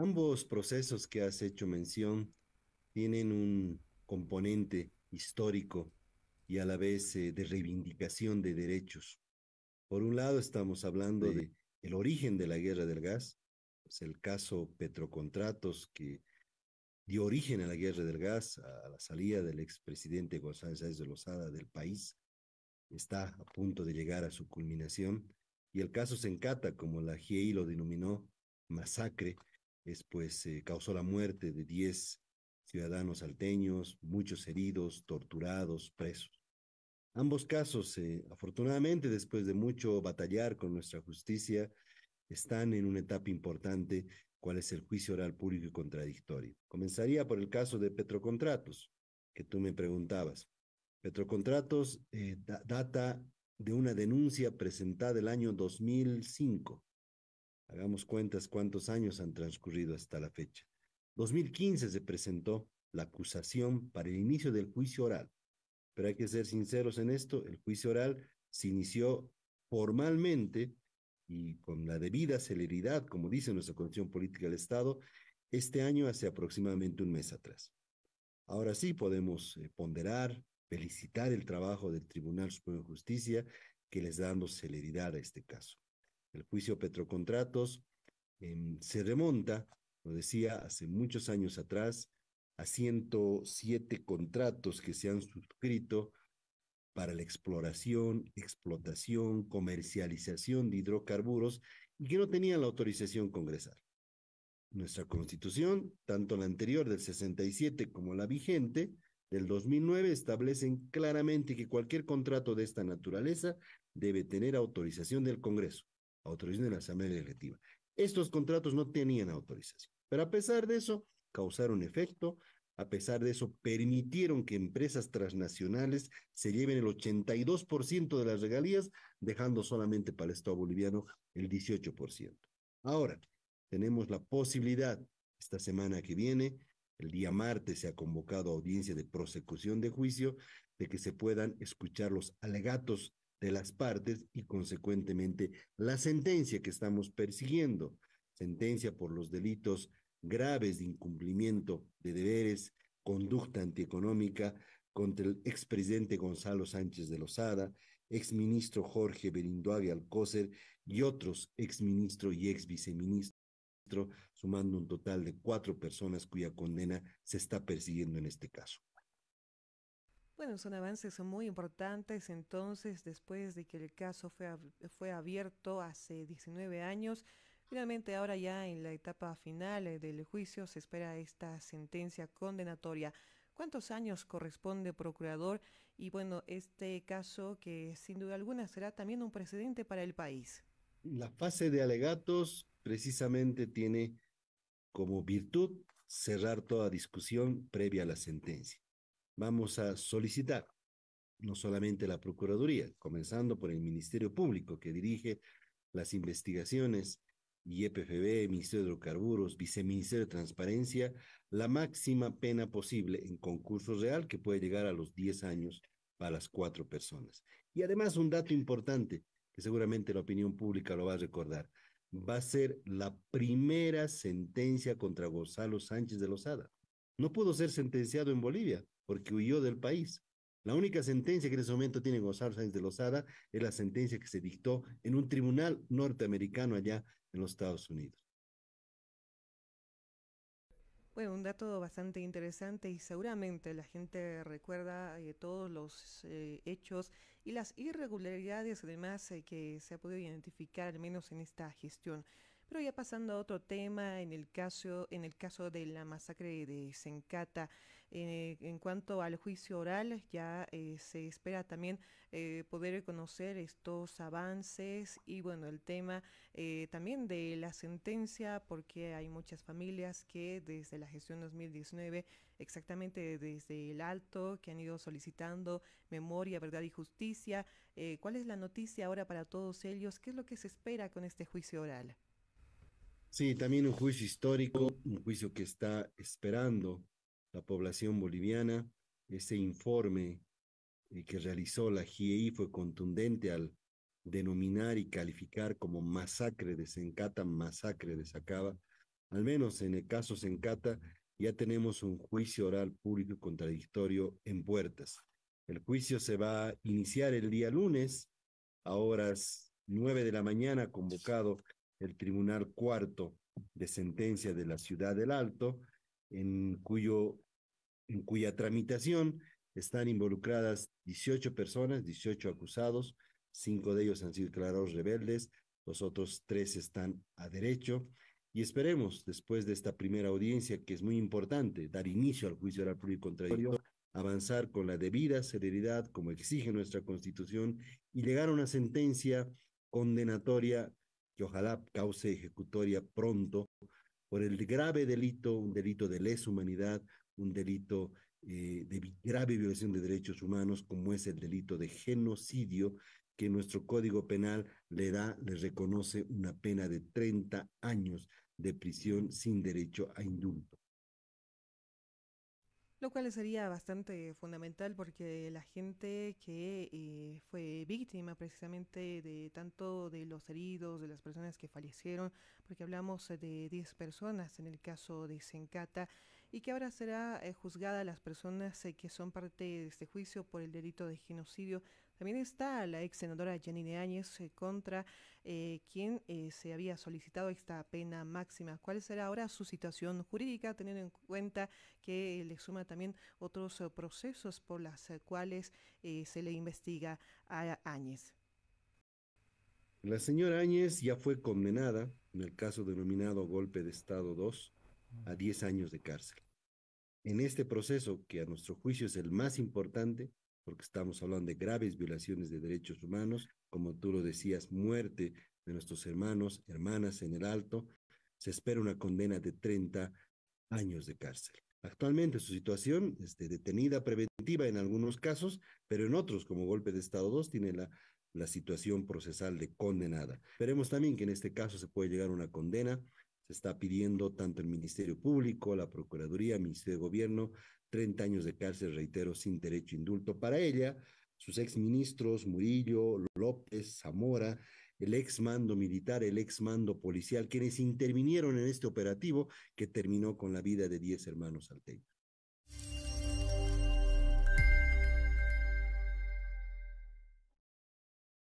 Ambos procesos que has hecho mención tienen un componente histórico y a la vez eh, de reivindicación de derechos. Por un lado estamos hablando del origen de la guerra del gas, pues, el caso Petrocontratos que dio origen a la guerra del gas, a la salida del expresidente González de Lozada del país, está a punto de llegar a su culminación, y el caso se encata, como la GI lo denominó, masacre, después pues, eh, causó la muerte de 10 ciudadanos salteños, muchos heridos, torturados, presos. Ambos casos, eh, afortunadamente, después de mucho batallar con nuestra justicia, están en una etapa importante, cuál es el juicio oral público y contradictorio. Comenzaría por el caso de Petrocontratos, que tú me preguntabas. Petrocontratos eh, data de una denuncia presentada el año 2005 Hagamos cuentas cuántos años han transcurrido hasta la fecha. 2015 se presentó la acusación para el inicio del juicio oral. Pero hay que ser sinceros en esto, el juicio oral se inició formalmente y con la debida celeridad, como dice nuestra Constitución Política del Estado, este año hace aproximadamente un mes atrás. Ahora sí podemos eh, ponderar, felicitar el trabajo del Tribunal Supremo de Justicia que les da dando celeridad a este caso el juicio Petrocontratos em, se remonta, lo decía, hace muchos años atrás, a 107 contratos que se han suscrito para la exploración, explotación, comercialización de hidrocarburos y que no tenían la autorización congresal. Nuestra constitución, tanto la anterior del 67 como la vigente del 2009, establecen claramente que cualquier contrato de esta naturaleza debe tener autorización del Congreso autorización de la Asamblea Legislativa. Estos contratos no tenían autorización, pero a pesar de eso, causaron efecto, a pesar de eso, permitieron que empresas transnacionales se lleven el 82% de las regalías, dejando solamente para el Estado boliviano el 18%. Ahora, tenemos la posibilidad, esta semana que viene, el día martes se ha convocado audiencia de prosecución de juicio, de que se puedan escuchar los alegatos de las partes y consecuentemente la sentencia que estamos persiguiendo, sentencia por los delitos graves de incumplimiento de deberes, conducta antieconómica contra el expresidente Gonzalo Sánchez de Lozada, exministro Jorge y Alcócer y otros exministro y exviceministro sumando un total de cuatro personas cuya condena se está persiguiendo en este caso. Bueno, son avances muy importantes entonces después de que el caso fue, fue abierto hace 19 años. Finalmente, ahora ya en la etapa final eh, del juicio se espera esta sentencia condenatoria. ¿Cuántos años corresponde, procurador? Y bueno, este caso que sin duda alguna será también un precedente para el país. La fase de alegatos precisamente tiene como virtud cerrar toda discusión previa a la sentencia vamos a solicitar no solamente la Procuraduría, comenzando por el Ministerio Público que dirige las investigaciones y EPFB, Ministerio de Hidrocarburos, Viceministerio de Transparencia, la máxima pena posible en concurso real que puede llegar a los 10 años para las cuatro personas. Y además un dato importante que seguramente la opinión pública lo va a recordar, va a ser la primera sentencia contra Gonzalo Sánchez de Lozada. No pudo ser sentenciado en Bolivia, porque huyó del país. La única sentencia que en ese momento tiene Gonzalo Sáenz de Lozada es la sentencia que se dictó en un tribunal norteamericano allá en los Estados Unidos. Bueno, un dato bastante interesante y seguramente la gente recuerda eh, todos los eh, hechos y las irregularidades además eh, que se ha podido identificar al menos en esta gestión. Pero ya pasando a otro tema, en el caso, en el caso de la masacre de Sencata, eh, en cuanto al juicio oral, ya eh, se espera también eh, poder conocer estos avances y bueno, el tema también de la sentencia, porque hay muchas familias que desde la gestión 2019, exactamente desde el alto, que han ido solicitando memoria, verdad y justicia. ¿Cuál es la noticia ahora para todos ellos? ¿Qué es lo que se espera con este juicio oral? Sí, también un juicio histórico, un juicio que está esperando la población boliviana. Ese informe eh, que realizó la GIEI fue contundente al denominar y calificar como masacre de Sencata, masacre de Sacaba. Al menos en el caso Sencata ya tenemos un juicio oral público contradictorio en puertas. El juicio se va a iniciar el día lunes a horas nueve de la mañana, convocado el Tribunal Cuarto de Sentencia de la Ciudad del Alto, en, cuyo, en cuya tramitación están involucradas 18 personas, 18 acusados, cinco de ellos han sido declarados rebeldes, los otros tres están a derecho. Y esperemos, después de esta primera audiencia, que es muy importante, dar inicio al juicio oral contradictorio, avanzar con la debida celeridad, como exige nuestra Constitución, y llegar a una sentencia condenatoria que ojalá cause ejecutoria pronto por el grave delito, un delito de lesa humanidad, un delito eh, de grave violación de derechos humanos, como es el delito de genocidio, que nuestro Código Penal le da, le reconoce una pena de 30 años de prisión sin derecho a indulto. Lo cual sería bastante fundamental porque la gente que eh, fue víctima precisamente de tanto de los heridos, de las personas que fallecieron, porque hablamos de 10 personas en el caso de Sencata, y que ahora será juzgada eh, juzgada las personas eh, que son parte de este juicio por el delito de genocidio también está la ex senadora Janine Áñez eh, contra eh, quien eh, se había solicitado esta pena máxima. ¿Cuál será ahora su situación jurídica, teniendo en cuenta que le suma también otros procesos por las cuales se le investiga a Áñez? La señora Áñez ya fue condenada en el caso denominado Golpe de Estado II a 10 años de cárcel. En este proceso, que a nuestro juicio es el más importante, porque estamos hablando de graves violaciones de derechos humanos, como tú lo decías, muerte de nuestros hermanos, hermanas en el alto, se espera una condena de 30 años de cárcel. Actualmente su situación es este, detenida preventiva en algunos casos, pero en otros, como golpe de Estado 2, tiene la, situación procesal de condenada. Esperemos también que en este caso se pueda llegar a una condena se está pidiendo tanto el Ministerio Público, la Procuraduría, el Ministerio de Gobierno, 30 años de cárcel, reitero, sin derecho indulto para ella, sus exministros Murillo, López, Zamora, el ex mando militar, el ex mando policial, quienes intervinieron en este operativo que terminó con la vida de 10 hermanos salteños.